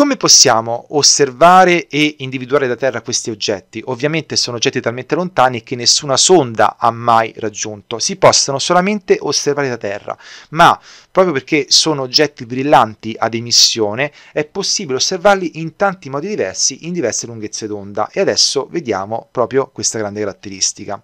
Come possiamo osservare e individuare da terra questi oggetti? Ovviamente sono oggetti talmente lontani che nessuna sonda ha mai raggiunto, si possono solamente osservare da terra, ma proprio perché sono oggetti brillanti ad emissione è possibile osservarli in tanti modi diversi, in diverse lunghezze d'onda e adesso vediamo proprio questa grande caratteristica.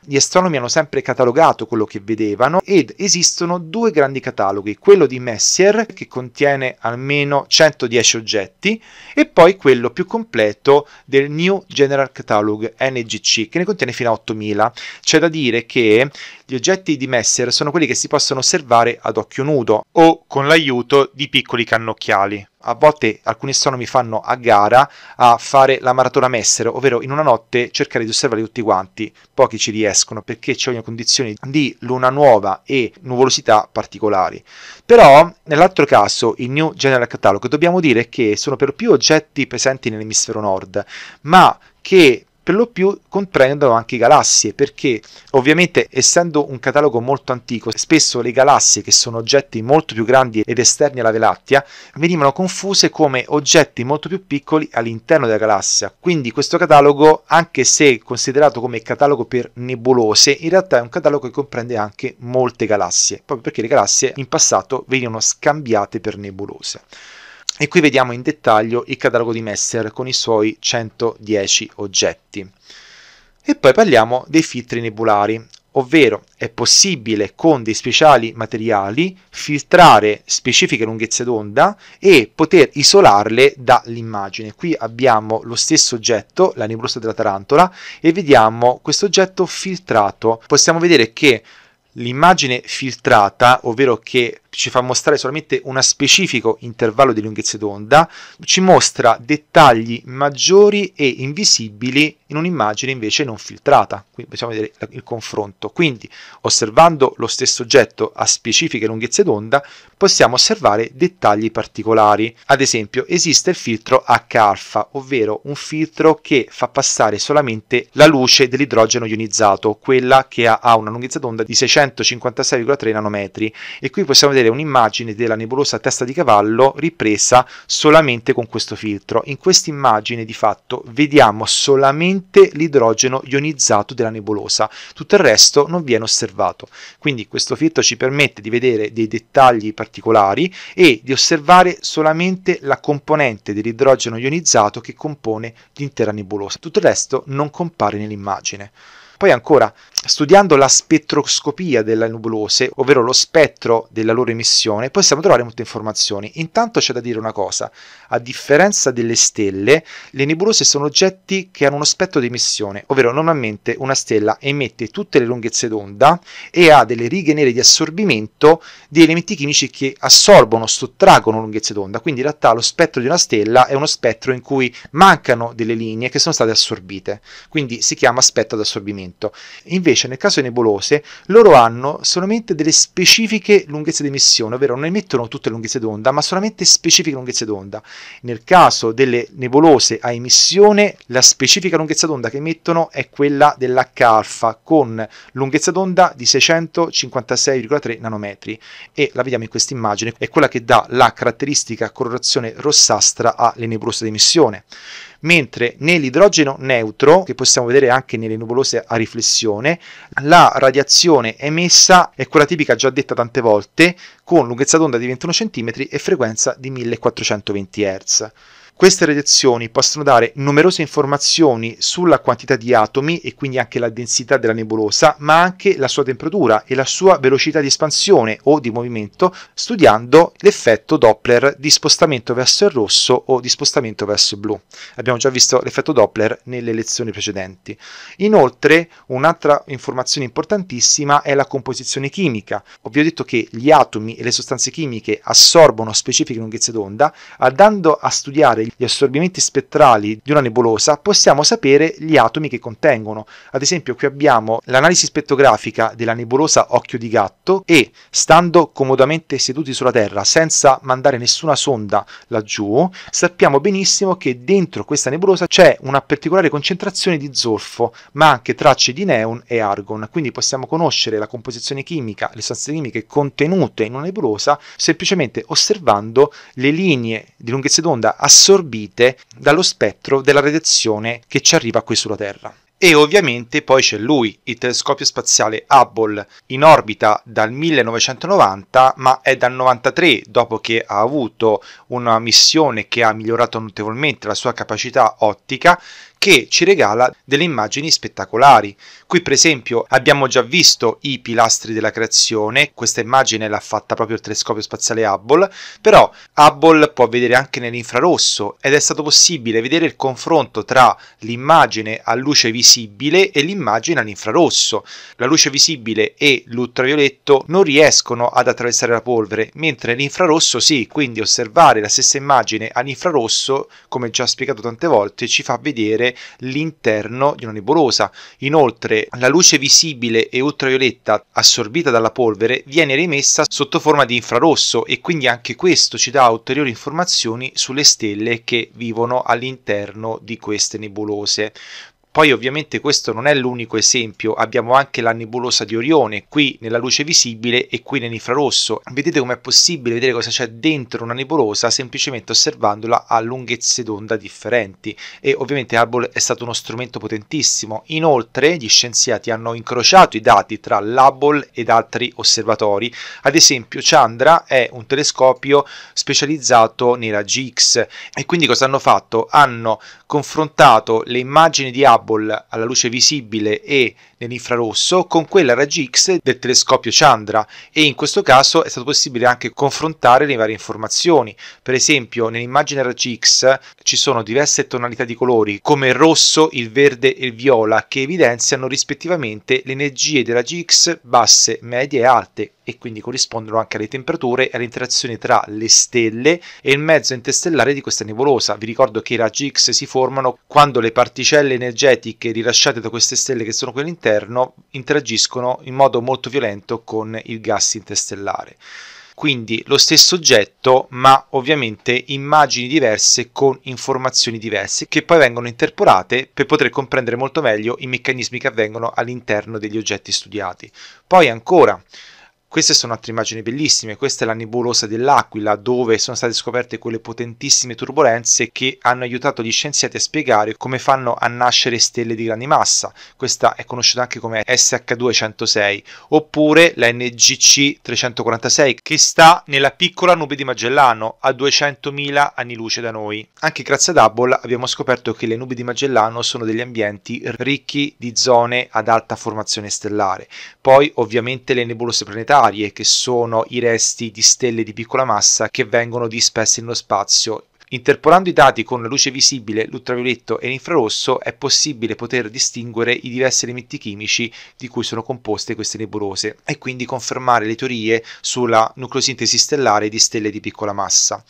Gli astronomi hanno sempre catalogato quello che vedevano ed esistono due grandi cataloghi, quello di Messier che contiene almeno 110 oggetti e poi quello più completo del New General Catalog NGC che ne contiene fino a 8000. C'è da dire che gli oggetti di Messier sono quelli che si possono osservare ad occhio nudo o con l'aiuto di piccoli cannocchiali a volte alcuni astronomi fanno a gara a fare la maratona Messero, ovvero in una notte cercare di osservare tutti quanti. Pochi ci riescono perché ci vogliono condizioni di luna nuova e nuvolosità particolari. Però nell'altro caso, il New General Catalog, dobbiamo dire che sono per più oggetti presenti nell'emisfero nord, ma che per lo più comprendono anche galassie, perché ovviamente essendo un catalogo molto antico, spesso le galassie, che sono oggetti molto più grandi ed esterni alla Via Lattea, venivano confuse come oggetti molto più piccoli all'interno della galassia. Quindi questo catalogo, anche se considerato come catalogo per nebulose, in realtà è un catalogo che comprende anche molte galassie, proprio perché le galassie in passato venivano scambiate per nebulose. E qui vediamo in dettaglio il catalogo di Messer con i suoi 110 oggetti. E poi parliamo dei filtri nebulari, ovvero è possibile con dei speciali materiali filtrare specifiche lunghezze d'onda e poter isolarle dall'immagine. Qui abbiamo lo stesso oggetto, la nebulosa della tarantola, e vediamo questo oggetto filtrato. Possiamo vedere che L'immagine filtrata, ovvero che ci fa mostrare solamente uno specifico intervallo di lunghezza d'onda, ci mostra dettagli maggiori e invisibili in un'immagine invece non filtrata. Qui possiamo vedere il confronto. Quindi, osservando lo stesso oggetto a specifiche lunghezze d'onda, possiamo osservare dettagli particolari. Ad esempio, esiste il filtro H-alfa, ovvero un filtro che fa passare solamente la luce dell'idrogeno ionizzato, quella che ha una lunghezza d'onda di 656,3 nanometri. E qui possiamo vedere un'immagine della nebulosa testa di cavallo ripresa solamente con questo filtro. In questa immagine, di fatto, vediamo solamente solamente l'idrogeno ionizzato della nebulosa, tutto il resto non viene osservato. Quindi questo filtro ci permette di vedere dei dettagli particolari e di osservare solamente la componente dell'idrogeno ionizzato che compone l'intera nebulosa, tutto il resto non compare nell'immagine. Poi ancora, studiando la spettroscopia delle nuvolose, ovvero lo spettro della loro emissione, possiamo trovare molte informazioni. Intanto c'è da dire una cosa, a differenza delle stelle, le nebulose sono oggetti che hanno uno spettro di emissione, ovvero normalmente una stella emette tutte le lunghezze d'onda e ha delle righe nere di assorbimento di elementi chimici che assorbono, sottraggono lunghezze d'onda, quindi in realtà lo spettro di una stella è uno spettro in cui mancano delle linee che sono state assorbite, quindi si chiama spettro assorbimento movimento. Invece nel caso delle nebulose loro hanno solamente delle specifiche lunghezze di emissione, ovvero non emettono tutte le lunghezze d'onda, ma solamente specifiche lunghezze d'onda. Nel caso delle nebulose a emissione, la specifica lunghezza d'onda che emettono è quella dell'H-alfa con lunghezza d'onda di 656,3 nanometri e la vediamo in questa immagine, è quella che dà la caratteristica colorazione rossastra alle nebulose di emissione mentre nell'idrogeno neutro, che possiamo vedere anche nelle nuvolose a riflessione, la radiazione emessa è quella tipica già detta tante volte, con lunghezza d'onda di 21 cm e frequenza di 1420 Hz. Queste radiazioni possono dare numerose informazioni sulla quantità di atomi e quindi anche la densità della nebulosa, ma anche la sua temperatura e la sua velocità di espansione o di movimento, studiando l'effetto Doppler di spostamento verso il rosso o di spostamento verso il blu. Abbiamo già visto l'effetto Doppler nelle lezioni precedenti. Inoltre, un'altra informazione importantissima è la composizione chimica. Vi ho detto che gli atomi e le sostanze chimiche assorbono specifiche lunghezze d'onda, andando a studiare gli assorbimenti spettrali di una nebulosa, possiamo sapere gli atomi che contengono. Ad esempio, qui abbiamo l'analisi spettrografica della nebulosa Occhio di Gatto e, stando comodamente seduti sulla Terra senza mandare nessuna sonda laggiù, sappiamo benissimo che dentro questa nebulosa c'è una particolare concentrazione di zolfo, ma anche tracce di neon e argon, quindi possiamo conoscere la composizione chimica, le sostanze chimiche contenute in una nebulosa semplicemente osservando le linee di lunghezza d'onda assorbite assorbite dallo spettro della radiazione che ci arriva qui sulla Terra. E ovviamente poi c'è lui, il telescopio spaziale Hubble, in orbita dal 1990, ma è dal 1993, dopo che ha avuto una missione che ha migliorato notevolmente la sua capacità ottica, che ci regala delle immagini spettacolari. Qui per esempio abbiamo già visto i pilastri della creazione, questa immagine l'ha fatta proprio il telescopio spaziale Hubble, però Hubble può vedere anche nell'infrarosso ed è stato possibile vedere il confronto tra l'immagine a luce visibile e l'immagine all'infrarosso. La luce visibile e l'ultravioletto non riescono ad attraversare la polvere, mentre l'infrarosso sì, quindi osservare la stessa immagine all'infrarosso, come già spiegato tante volte, ci fa vedere illuminare l'interno di una nebulosa. Inoltre, la luce visibile e ultravioletta assorbita dalla polvere viene rimessa sotto forma di infrarosso e quindi anche questo ci dà ulteriori informazioni sulle stelle che vivono all'interno di queste nebulose. Poi ovviamente questo non è l'unico esempio, abbiamo anche la nebulosa di Orione, qui nella luce visibile e qui nell'infrarosso. Vedete com'è possibile vedere cosa c'è dentro una nebulosa semplicemente osservandola a lunghezze d'onda differenti e ovviamente Hubble è stato uno strumento potentissimo. Inoltre gli scienziati hanno incrociato i dati tra l'Hubble ed altri osservatori, ad esempio Chandra è un telescopio specializzato nei raggi X e quindi cosa hanno fatto? Hanno confrontato le immagini di Hubble bubble alla luce visibile e nell'infrarosso con quella raggi X del telescopio Chandra e in questo caso è stato possibile anche confrontare le varie informazioni. Per esempio nell'immagine raggi X ci sono diverse tonalità di colori come il rosso, il verde e il viola che evidenziano rispettivamente le energie dei raggi X basse, medie e alte e quindi corrispondono anche alle temperature e all'interazione tra le stelle e il mezzo interstellare di questa nebulosa. Vi ricordo che i raggi X si formano quando le particelle energetiche rilasciate da queste stelle che sono quelle interne all'interno interagiscono in modo molto violento con il gas interstellare. Quindi lo stesso oggetto, ma ovviamente immagini diverse con informazioni diverse che poi vengono interpolate per poter comprendere molto meglio i meccanismi che avvengono all'interno degli oggetti studiati. Poi ancora, queste sono altre immagini bellissime, questa è la nebulosa dell'Aquila dove sono state scoperte quelle potentissime turbulenze che hanno aiutato gli scienziati a spiegare come fanno a nascere stelle di grande massa, questa è conosciuta anche come SH206, oppure la NGC 346 che sta nella piccola nube di Magellano a 200.000 anni luce da noi. Anche grazie ad Hubble abbiamo scoperto che le nubi di Magellano sono degli ambienti ricchi di zone ad alta formazione stellare. Poi ovviamente le nebulose planetarie planetarie, che sono i resti di stelle di piccola massa che vengono dispersi nello spazio. Interpolando i dati con la luce visibile, l'ultravioletto e l'infrarosso è possibile poter distinguere i diversi elementi chimici di cui sono composte queste nebulose e quindi confermare le teorie sulla nucleosintesi stellare di stelle di piccola massa.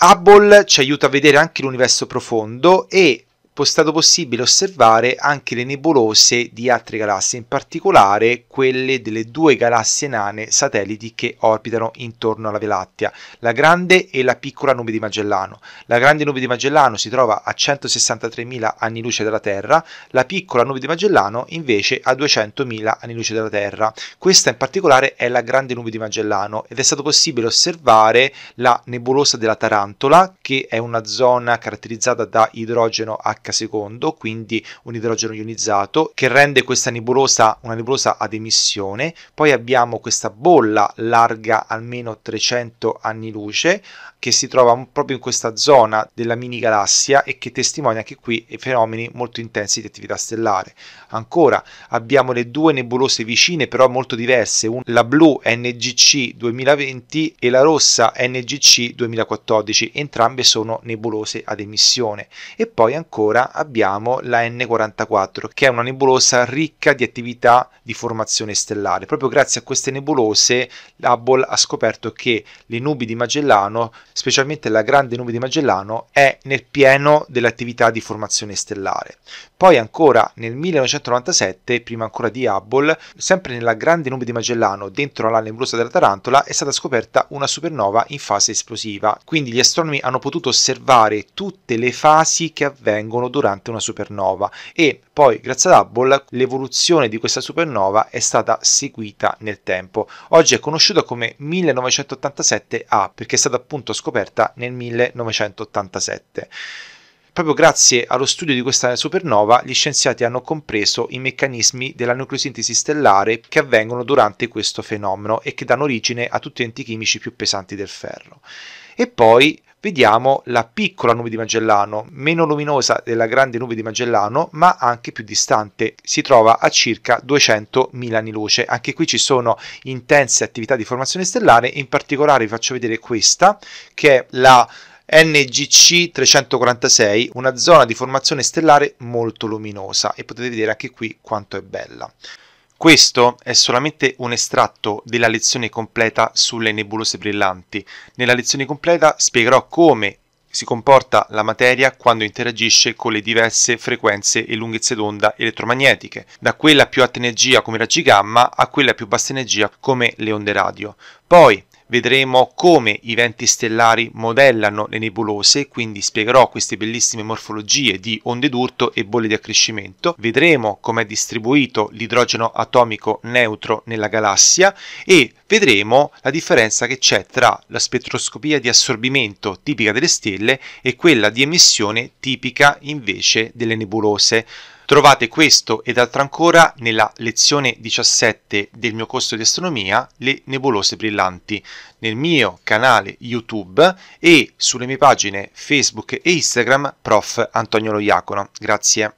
Hubble ci aiuta a vedere anche l'universo profondo e è stato possibile osservare anche le nebulose di altre galassie, in particolare quelle delle due galassie nane satelliti che orbitano intorno alla Via Lattea, la grande e la piccola nube di Magellano. La grande nube di Magellano si trova a 163.000 anni luce dalla Terra, la piccola nube di Magellano invece a 200.000 anni luce dalla Terra. Questa in particolare è la grande nube di Magellano ed è stato possibile osservare la nebulosa della Tarantola, che è una zona caratterizzata da idrogeno a H2, quindi un idrogeno ionizzato, che rende questa nebulosa una nebulosa ad emissione. Poi abbiamo questa bolla larga almeno 300 anni luce, che si trova proprio in questa zona della mini galassia e che testimonia anche qui fenomeni molto intensi di attività stellare. Ancora abbiamo le due nebulose vicine però molto diverse, la blu NGC 2020 e la rossa NGC 2014, entrambe sono nebulose ad emissione. E poi ancora abbiamo la N44 che è una nebulosa ricca di attività di formazione stellare. Proprio grazie a queste nebulose Hubble ha scoperto che le nubi di Magellano specialmente la grande nube di Magellano, è nel pieno dell'attività di formazione stellare. Poi ancora nel 1997, prima ancora di Hubble, sempre nella grande nube di Magellano, dentro la nebulosa della Tarantola, è stata scoperta una supernova in fase esplosiva. Quindi gli astronomi hanno potuto osservare tutte le fasi che avvengono durante una supernova e poi grazie ad Hubble l'evoluzione di questa supernova è stata seguita nel tempo. Oggi è conosciuta come 1987A perché è stata appunto scoperta scoperta nel 1987. Proprio grazie allo studio di questa supernova, gli scienziati hanno compreso i meccanismi della nucleosintesi stellare che avvengono durante questo fenomeno e che danno origine a tutti gli enti chimici più pesanti del ferro e poi vediamo la piccola nube di Magellano, meno luminosa della grande nube di Magellano, ma anche più distante. Si trova a circa 200.000 anni luce. Anche qui ci sono intense attività di formazione stellare, in particolare vi faccio vedere questa, che è la NGC 346, una zona di formazione stellare molto luminosa e potete vedere anche qui quanto è bella. Questo è solamente un estratto della lezione completa sulle nebulose brillanti. Nella lezione completa spiegherò come si comporta la materia quando interagisce con le diverse frequenze e lunghezze d'onda elettromagnetiche, da quella più alta energia come i raggi gamma a quella più bassa energia come le onde radio. Poi vedremo come i venti stellari modellano le nebulose, quindi spiegherò queste bellissime morfologie di onde d'urto e bolle di accrescimento, vedremo come è distribuito l'idrogeno atomico neutro nella galassia e vedremo la differenza che c'è tra la spettroscopia di assorbimento tipica delle stelle e quella di emissione tipica invece delle nebulose. Trovate questo ed altro ancora nella lezione 17 del mio corso di astronomia, le nebulose brillanti, nel mio canale YouTube e sulle mie pagine Facebook e Instagram, prof. Antonio Lo Iacono. Grazie.